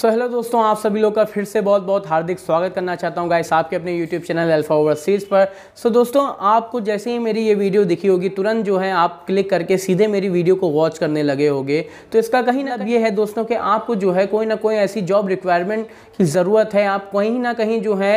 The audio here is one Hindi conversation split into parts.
सो हेलो दोस्तों आप सभी लोग का फिर से बहुत बहुत हार्दिक स्वागत करना चाहता हूँ गाइस आपके अपने यूट्यूब चैनल अल्फा ओवरसीज़ पर सो so, दोस्तों आपको जैसे ही मेरी ये वीडियो दिखी होगी तुरंत जो है आप क्लिक करके सीधे मेरी वीडियो को वॉच करने लगे होगे तो इसका कहीं ना ये है दोस्तों कि आपको जो है कोई ना कोई ऐसी जॉब रिक्वायरमेंट की ज़रूरत है आप कहीं ना कहीं जो है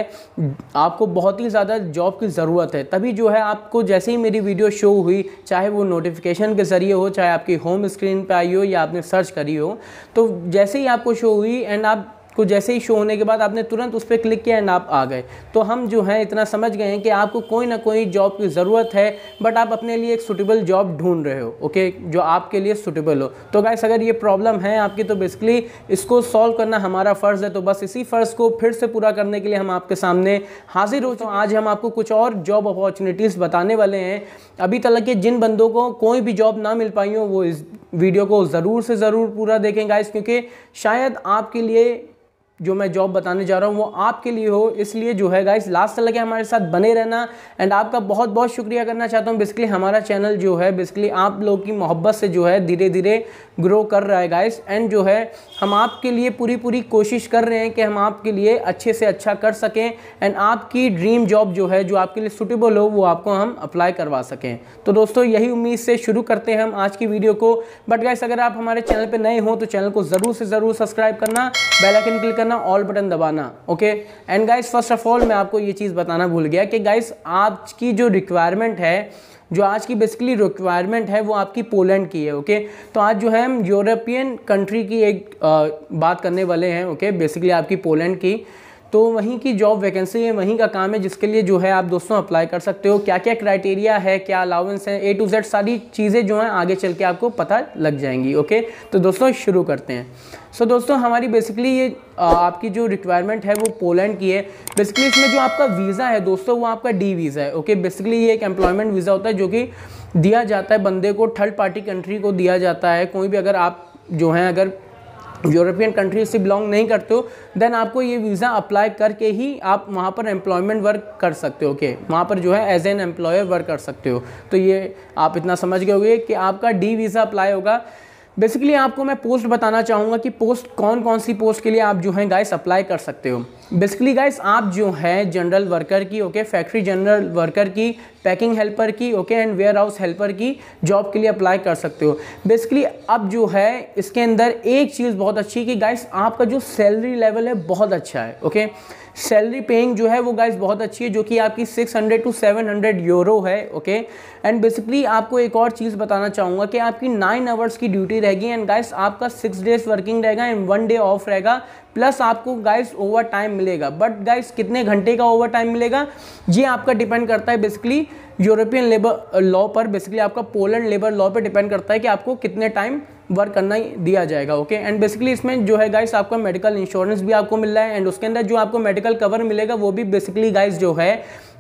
आपको बहुत ही ज़्यादा जॉब की ज़रूरत है तभी जो है आपको जैसे ही मेरी वीडियो शो हुई चाहे वो नोटिफिकेशन के ज़रिए हो चाहे आपकी होम स्क्रीन पर आई हो या आपने सर्च करी हो तो जैसे ही आपको शो हुई एंड आप को जैसे ही शो होने के बाद आपने तुरंत उस पर क्लिक किया एंड आप आ गए तो हम जो है इतना समझ गए हैं कि आपको कोई ना कोई जॉब की ज़रूरत है बट आप अपने लिए एक सुटेबल जॉब ढूंढ रहे हो ओके जो आपके लिए सुटेबल हो तो गाइस अगर ये प्रॉब्लम है आपकी तो बेसिकली इसको सॉल्व करना हमारा फ़र्ज़ है तो बस इसी फ़र्ज़ को फिर से पूरा करने के लिए हम आपके सामने हाजिर हो तो आज हम आपको कुछ और जॉब अपॉर्चुनिटीज़ बताने वाले हैं अभी तक के जिन बंदों को कोई भी जॉब ना मिल पाई हो वो इस वीडियो को ज़रूर से ज़रूर पूरा देखें गाइस क्योंकि शायद आपके लिए जो मैं जॉब बताने जा रहा हूँ वो आपके लिए हो इसलिए जो है गाइस लास्ट तक हमारे साथ बने रहना एंड आपका बहुत बहुत शुक्रिया करना चाहता हूँ बेसिकली हमारा चैनल जो है बेसिकली आप लोग की मोहब्बत से जो है धीरे धीरे ग्रो कर रहा है गाइस एंड जो है हम आपके लिए पूरी पूरी कोशिश कर रहे हैं कि हम आपके लिए अच्छे से अच्छा कर सकें एंड आपकी ड्रीम जॉब जो है जो आपके लिए सुटेबल हो वो आपको हम अप्लाई करवा सकें तो दोस्तों यही उम्मीद से शुरू करते हैं हम आज की वीडियो को बट गाइस अगर आप हमारे चैनल पर नए हों तो चैनल को ज़रूर से ज़रूर सब्सक्राइब करना बेलाइकन क्लिक करना करना ऑल बटन दबाना okay and guys first of all मैं आपको ये चीज़ बताना भूल गया कि गाइस आज की जो रिक्वायरमेंट है जो आज की बेसिकली रिक्वायरमेंट है वो आपकी पोलैंड की है ओके तो आज जो है हम यूरोपियन कंट्री की एक आ, बात करने वाले हैं ओके बेसिकली आपकी पोलैंड की तो वहीं की जॉब वैकेंसी है वहीं का काम है जिसके लिए जो है आप दोस्तों अप्लाई कर सकते हो क्या क्या क्राइटेरिया है क्या अलाउंस है ए टू जेड सारी चीज़ें जो हैं आगे चल के आपको पता लग जाएंगी ओके तो दोस्तों शुरू करते हैं सो so, दोस्तों हमारी बेसिकली ये आपकी जो रिक्वायरमेंट है वो पोलैंड की है बेसिकली इसमें जो आपका वीज़ा है दोस्तों वो आपका डी वीज़ा है ओके बेसिकली ये एक एम्प्लॉयमेंट वीज़ा होता है जो कि दिया जाता है बंदे को थर्ड पार्टी कंट्री को दिया जाता है कोई भी अगर आप जो हैं अगर यूरोपियन कंट्रीज से बिलोंग नहीं करते हो देन आपको ये वीज़ा अप्लाई करके ही आप वहाँ पर एम्प्लॉयमेंट वर्क कर सकते हो ओके okay? वहाँ पर जो है एज एन एम्प्लॉयर वर्क कर सकते हो तो ये आप इतना समझ गए होगे कि आपका डी वीज़ा अप्लाई होगा बेसिकली आपको मैं पोस्ट बताना चाहूँगा कि पोस्ट कौन कौन सी पोस्ट के लिए आप जो है गाइस अप्लाई कर सकते हो बेसिकली गाइस आप जो है जनरल वर्कर की ओके फैक्ट्री जनरल वर्कर की पैकिंग हेल्पर की okay and warehouse helper की जॉब के लिए अप्लाई कर सकते हो बेसिकली अब जो है इसके अंदर एक चीज़ बहुत अच्छी है कि गाइस आपका जो सैलरी लेवल है बहुत अच्छा है ओके okay? सैलरी पेइंग जो है वो गाइस बहुत अच्छी है जो कि आपकी 600 टू 700 यूरो है ओके एंड बेसिकली आपको एक और चीज़ बताना चाहूँगा कि आपकी नाइन आवर्स की ड्यूटी रहेगी एंड गाइस आपका सिक्स डेज वर्किंग रहेगा एंड वन डे ऑफ रहेगा प्लस आपको गाइस ओवर टाइम मिलेगा बट गाइस कितने घंटे का ओवर टाइम मिलेगा ये आपका डिपेंड करता है बेसिकली यूरोपियन लेबर लॉ पर बेसिकली आपका पोलैंड लेबर लॉ पर डिपेंड करता है कि आपको कितने टाइम वर्क करना ही दिया जाएगा ओके एंड बेसिकली इसमें जो है गाइस आपका मेडिकल इंश्योरेंस भी आपको मिल रहा है एंड उसके अंदर जो आपको मेडिकल कवर मिलेगा वो भी बेसिकली गाइस जो है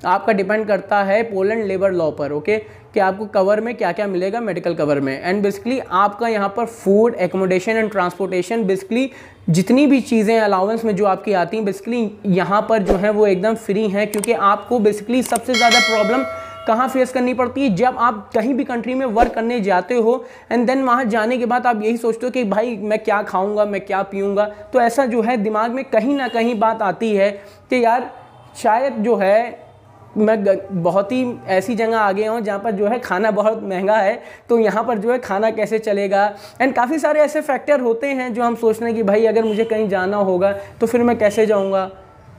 आपका डिपेंड करता है पोलैंड लेबर लॉ पर ओके कि आपको कवर में क्या क्या मिलेगा मेडिकल कवर में एंड बेसिकली आपका यहाँ पर food accommodation and transportation basically जितनी भी चीज़ें अलाउंस में जो आपकी आती हैं बेसिकली यहाँ पर जो है वो एकदम फ्री हैं क्योंकि आपको बेसिकली सबसे ज़्यादा प्रॉब्लम कहाँ फेस करनी पड़ती है जब आप कहीं भी कंट्री में वर्क करने जाते हो एंड देन वहाँ जाने के बाद आप यही सोचते हो कि भाई मैं क्या खाऊंगा मैं क्या पीऊँगा तो ऐसा जो है दिमाग में कहीं ना कहीं बात आती है कि यार शायद जो है मैं बहुत ही ऐसी जगह आ गया हूँ जहाँ पर जो है खाना बहुत महंगा है तो यहाँ पर जो है खाना कैसे चलेगा एंड काफ़ी सारे ऐसे फैक्टर होते हैं जो हम सोच रहे हैं कि भाई अगर मुझे कहीं जाना होगा तो फिर मैं कैसे जाऊँगा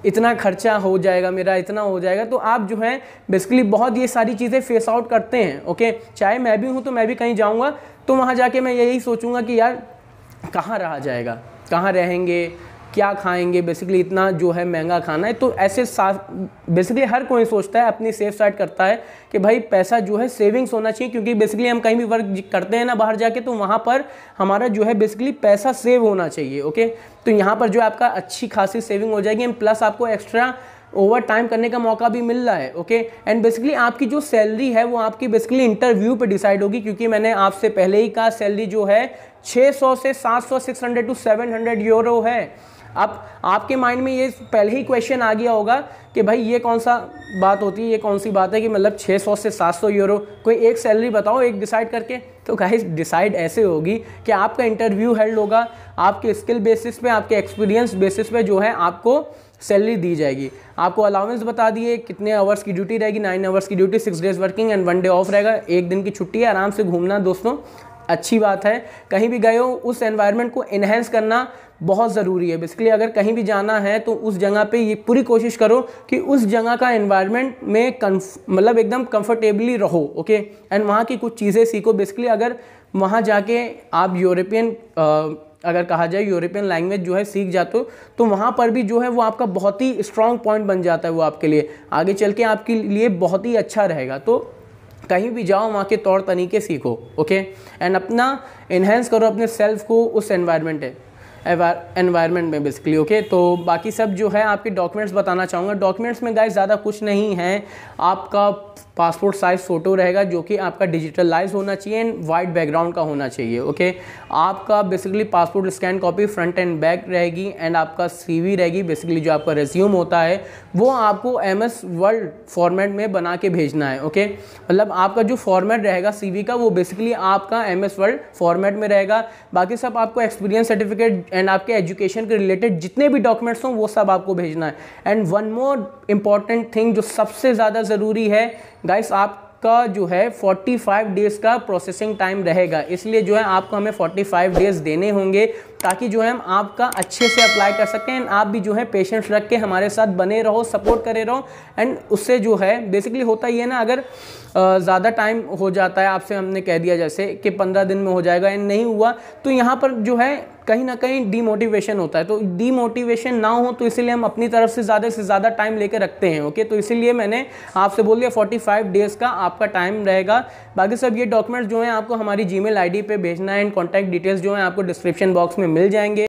इतना खर्चा हो जाएगा मेरा इतना हो जाएगा तो आप जो है बेसिकली बहुत ये सारी चीज़ें फेस आउट करते हैं ओके चाहे मैं भी हूँ तो मैं भी कहीं जाऊँगा तो वहाँ जाके मैं यही सोचूंगा कि यार कहाँ रहा जाएगा कहाँ रहेंगे क्या खाएंगे बेसिकली इतना जो है महंगा खाना है तो ऐसे बेसिकली हर कोई सोचता है अपनी सेफ साइड करता है कि भाई पैसा जो है सेविंग्स होना चाहिए क्योंकि बेसिकली हम कहीं भी वर्क करते हैं ना बाहर जाके तो वहाँ पर हमारा जो है बेसिकली पैसा सेव होना चाहिए ओके तो यहाँ पर जो आपका अच्छी खासी सेविंग हो जाएगी एंड प्लस आपको एक्स्ट्रा ओवर टाइम करने का मौका भी मिल रहा है ओके एंड बेसिकली आपकी जो सैलरी है वो आपकी बेसिकली इंटरव्यू पे डिसाइड होगी क्योंकि मैंने आपसे पहले ही कहा सैलरी जो है 600 से 700 600 टू 700 यूरो है अब आपके माइंड में ये पहले ही क्वेश्चन आ गया होगा कि भाई ये कौन सा बात होती है ये कौन सी बात है कि मतलब 600 से 700 यूरो कोई एक सैलरी बताओ एक डिसाइड करके तो गाइस डिसाइड ऐसे होगी कि आपका इंटरव्यू हेल्ड होगा आपके स्किल बेसिस पे आपके एक्सपीरियंस बेसिस पे जो है आपको सैलरी दी जाएगी आपको अलाउंस बता दिए कितने आवर्स की ड्यूटी रहेगी नाइन आवर्स की duty six days working and one day off रहेगा एक दिन की छुट्टी है आराम से घूमना दोस्तों अच्छी बात है कहीं भी गए हो उस एनवायरनमेंट को इन्हेंस करना बहुत ज़रूरी है बेसिकली अगर कहीं भी जाना है तो उस जगह पे ये पूरी कोशिश करो कि उस जगह का एनवायरनमेंट में मतलब एकदम कंफर्टेबली रहो ओके एंड वहाँ की कुछ चीज़ें सीखो बेसिकली अगर वहाँ जाके आप यूरोपियन अगर कहा जाए यूरोपियन लैंग्वेज जो है सीख जाते हो तो वहाँ पर भी जो है वो आपका बहुत ही स्ट्रॉन्ग पॉइंट बन जाता है वो आपके लिए आगे चल के आपके लिए बहुत ही अच्छा रहेगा तो कहीं भी जाओ वहाँ के तौर तरीके सीखो ओके एंड अपना इन्हेंस करो अपने सेल्फ को उस एनवायरनमेंट है एनवायरनमेंट में बेसिकली ओके तो बाकी सब जो है आपके डॉक्यूमेंट्स बताना चाहूँगा डॉक्यूमेंट्स में गाय ज़्यादा कुछ नहीं है आपका पासपोर्ट साइज़ फ़ोटो रहेगा जो कि आपका डिजिटलाइज होना चाहिए एंड वाइट बैकग्राउंड का होना चाहिए ओके आपका basically passport scan copy front and back रहेगी एंड आपका सीवी रहेगी बेसिकली जो आपका रेज्यूम होता है वो आपको एम एस वर्ल्ड फॉर्मेट में बना के भेजना है ओके मतलब आपका जो फॉर्मेट रहेगा सी का वो बेसिकली आपका एम एस वर्ल्ड फॉर्मेट में रहेगा बाकी सब आपको एक्सपीरियंस सर्टिफिकेट एंड आपके एजुकेशन के रिलेटेड जितने भी डॉक्यूमेंट्स हों वो सब आपको भेजना है and one more important thing जो सबसे ज़्यादा ज़रूरी है गाइस आपका जो है 45 डेज़ का प्रोसेसिंग टाइम रहेगा इसलिए जो है आपको हमें 45 डेज़ देने होंगे ताकि जो है हम आपका अच्छे से अप्लाई कर सकें एंड आप भी जो है पेशेंस रख के हमारे साथ बने रहो सपोर्ट करे रहो एंड उससे जो है बेसिकली होता ही है ना अगर ज़्यादा टाइम हो जाता है आपसे हमने कह दिया जैसे कि पंद्रह दिन में हो जाएगा एंड नहीं हुआ तो यहाँ पर जो है कहीं ना कहीं डीमोटिवेशन होता है तो डीमोटिवेशन ना हो तो इसीलिए हम अपनी तरफ से ज़्यादा से ज़्यादा टाइम लेकर रखते हैं ओके तो इसीलिए मैंने आपसे बोल दिया 45 डेज़ का आपका टाइम रहेगा बाकी सब ये डॉक्यूमेंट्स जो हैं आपको हमारी जी मेल पे भेजना है एंड कॉन्टैक्ट डिटेल्स जो हैं आपको डिस्क्रिप्शन बॉक्स में मिल जाएंगे